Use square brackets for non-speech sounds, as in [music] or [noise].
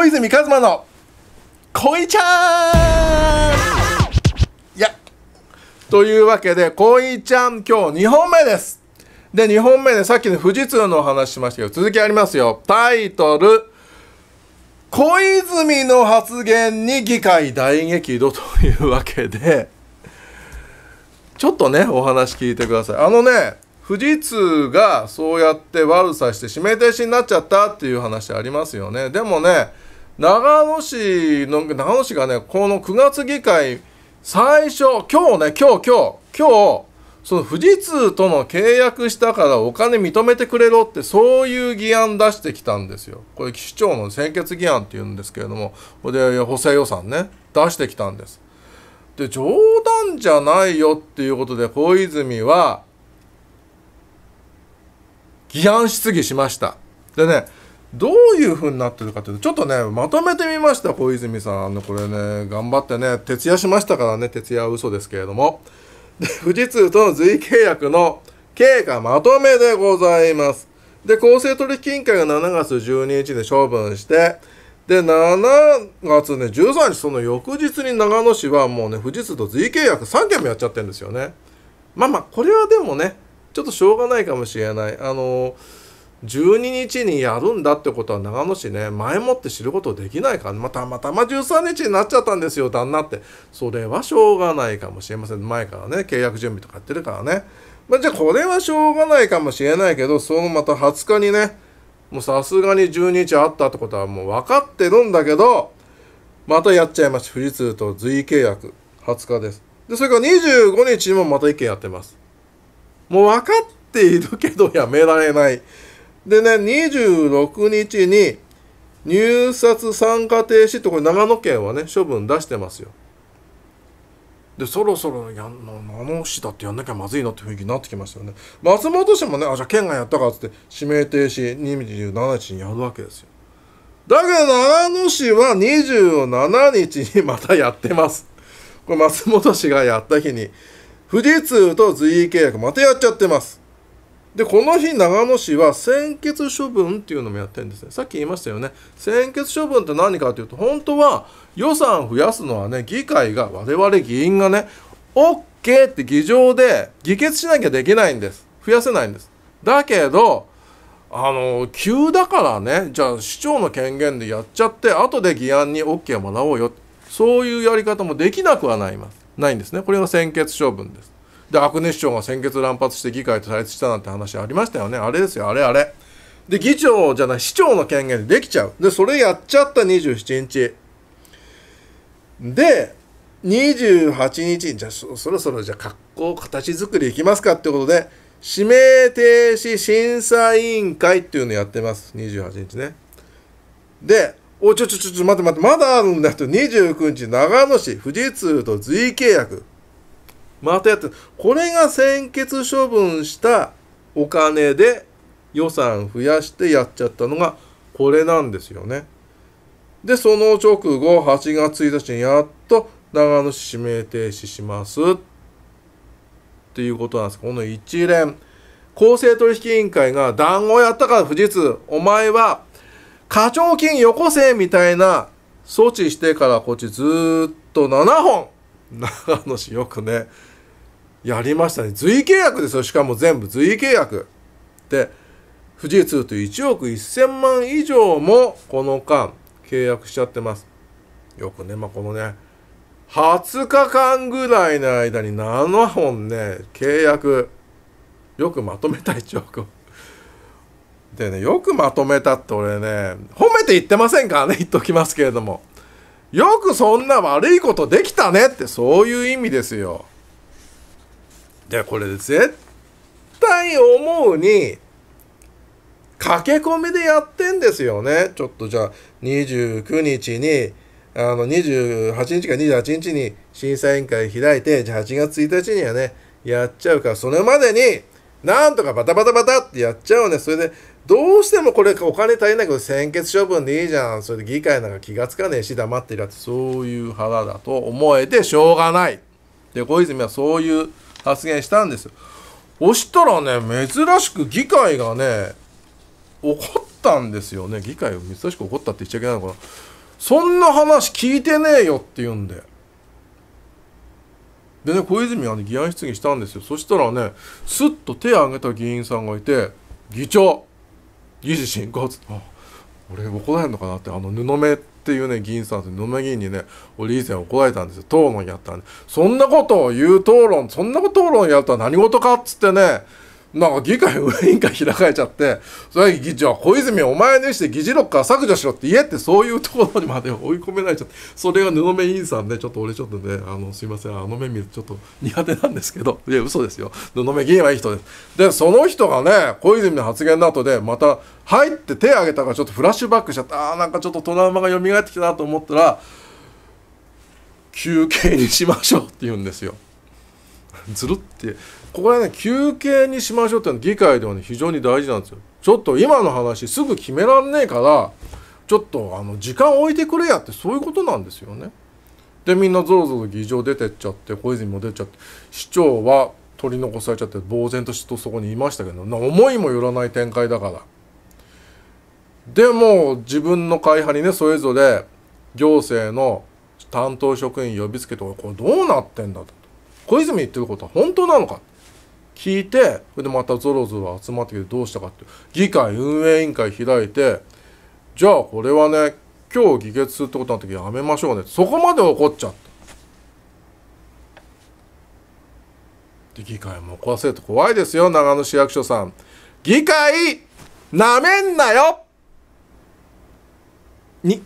小泉一馬の「恋ちゃん」いやというわけで恋ちゃん今日2本目ですで2本目でさっきの富士通のお話しましたけど続きありますよタイトル「小泉の発言に議会大激怒」というわけでちょっとねお話聞いてくださいあのね富士通がそうやって悪さして指名停止になっちゃったっていう話ありますよねでもね長野市の、長野市がね、この9月議会、最初、今日ね、今日、今日、今日、その富士通との契約したからお金認めてくれろってそういう議案出してきたんですよ。これ市長の先決議案っていうんですけれどもこで補正予算ね出してきたんです。で冗談じゃないよっていうことで小泉は議案質疑しました。でねどういう風になってるかというとちょっとねまとめてみました小泉さんあのこれね頑張ってね徹夜しましたからね徹夜は嘘ですけれどもで富士通との随契約の経過まとめでございますで公正取引委員会が7月12日で処分してで7月ね13日その翌日に長野市はもうね富士通と随契約3件もやっちゃってるんですよねまあまあこれはでもねちょっとしょうがないかもしれないあのー12日にやるんだってことは長野市ね前もって知ることできないからまたまたま13日になっちゃったんですよ旦那ってそれはしょうがないかもしれません前からね契約準備とかやってるからね、まあ、じゃあこれはしょうがないかもしれないけどそのまた20日にねもうさすがに12日あったってことはもう分かってるんだけどまたやっちゃいました富士通と随意契約20日ですでそれから25日にもまた1件やってますもう分かっているけどやめられないでね、26日に入札参加停止って、これ長野県はね、処分出してますよ。で、そろそろやん、長野市だってやんなきゃまずいなって雰囲気になってきましたよね。松本市もね、あ、じゃあ県がやったかっつって、指名停止27日にやるわけですよ。だけど長野市は27日にまたやってます。これ松本市がやった日に、富士通と随意契約またやっちゃってます。でこの日長野市は先決処分っていうのもやってるんですねさっき言いましたよね先決処分って何かというと本当は予算増やすのはね議会が我々議員がね OK って議場で議決しなきゃできないんです増やせないんですだけどあの急だからねじゃあ市長の権限でやっちゃって後で議案に OK をもらおうよそういうやり方もできなくはないますないんですねこれが先決処分ですでアクネ市長が先決乱発して議会と対立したなんて話ありましたよねあれですよあれあれで議長じゃない市長の権限でできちゃうでそれやっちゃった27日で28日じゃあそろそろじゃあ格好形作りいきますかってことで指名停止審査委員会っていうのやってます28日ねでおちょちょちょちょ待って待ってまだあるんだて、29日長野市富士通と随契約またやってこれが先決処分したお金で予算増やしてやっちゃったのがこれなんですよね。で、その直後、8月1日にやっと長野市指名停止しますっていうことなんです。この一連、公正取引委員会が談合やったから富士通、お前は課徴金よこせみたいな措置してからこっちずっと7本長野市よくねやりましたね。随契約ですよ。しかも全部随意契約。で、富士通と1億1000万以上もこの間契約しちゃってます。よくね、まあ、このね、20日間ぐらいの間に7本ね、契約、よくまとめた1億を。でね、よくまとめたって俺ね、褒めて言ってませんからね、言っときますけれども。よくそんな悪いことできたねって、そういう意味ですよ。でこれ絶対思うに駆け込みでやってんですよねちょっとじゃあ29日にあの28日か28日に審査委員会開いてじゃあ8月1日にはねやっちゃうからそれまでになんとかバタバタバタってやっちゃうねそれでどうしてもこれお金足りないけど先決処分でいいじゃんそれで議会なんか気がつかねえし黙ってるやつそういう腹だと思えてしょうがないで小泉はそういう発言したんですよ。したらね、珍しく議会がね、怒ったんですよね。議会を珍しく怒ったって言っちゃいけないのかな。そんな話聞いてねえよって言うんで。でね、小泉がね、議案質疑したんですよ。そしたらね、すっと手を挙げた議員さんがいて、議長、議事進行っつって。俺怒られんのかなってあの布目っていうね議員さんと布目議員にね俺以前怒られたんですよ討論やったんでそんなことを言う討論そんなこと討論やったら何事かっつってねなんか議会委員会開かれちゃってそれ議長小泉お前にして議事録から削除しろって言えってそういうところにまで追い込められちゃってそれが布目委員さんでちょっと俺ちょっとねあのすいませんあの目見るちょっと [laughs] 苦手なんですけどいや嘘ですよ布目議員はいい人ですでその人がね小泉の発言の後でまた「入って手を挙げたからちょっとフラッシュバックしちゃってあなんかちょっとトラウマが蘇ってきたなと思ったら休憩にしましょうって言うんですよ。ずるってここね休憩にしましょうってのは議会ではね非常に大事なんですよちょっと今の話すぐ決めらんねえからちょっとあの時間置いてくれやってそういうことなんですよねでみんなぞろぞろ議場出てっちゃって小泉も出ちゃって市長は取り残されちゃって呆然としてそこにいましたけど思いもよらない展開だからでも自分の会派にねそれぞれ行政の担当職員呼びつけてこれどうなってんだと小泉言ってることは本当なのか引いてそれでまたぞろぞろ集まってきてどうしたかって議会運営委員会開いてじゃあこれはね今日議決するってことになった時やめましょうねそこまで怒っちゃったで議会も怒らせると怖いですよ長野市役所さん議会なめんなよに